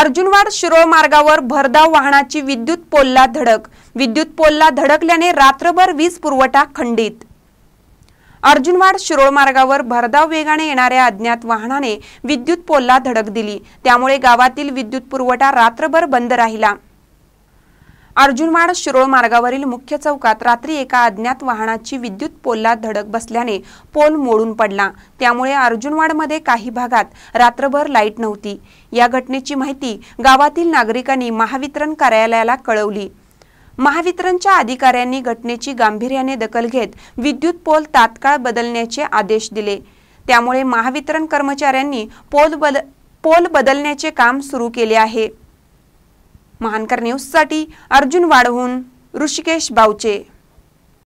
अर्जुनवाड शिरोळ मार्गावर भरधाव वाहनाची विद्युत पोलला धडक विद्युत पोलला धडकल्याने रात्रभर वीज पुरवठा खंडित अर्जुनवाड शिरोळ मार्गावर भरधाव वेगाने येणाऱ्या अज्ञात वाहनाने विद्युत पोलला धडक दिली त्यामुळे गावातील विद्युत पुरवठा रात्रभर बंद राहिला अर्जुनवाड शिरोळ मार्गावरील मुख्य चौकात रात्री एका अज्ञात वाहनाची विद्युत पोलला धडक बसल्याने पोल मोडून पडला त्यामुळे अर्जुनवाडमध्ये काही भागात रात्रभर लाईट नव्हती या घटनेची माहिती गावातील नागरिकांनी महावितरण कार्यालयाला कळवली महावितरणच्या अधिकाऱ्यांनी घटनेची गांभीर्याने दखल घेत विद्युत पोल तात्काळ बदलण्याचे आदेश दिले त्यामुळे महावितरण कर्मचाऱ्यांनी पोल बद पोल बदलण्याचे काम सुरू केले आहे महानकर साठी अर्जुन वाढवून ऋषिकेश बावचे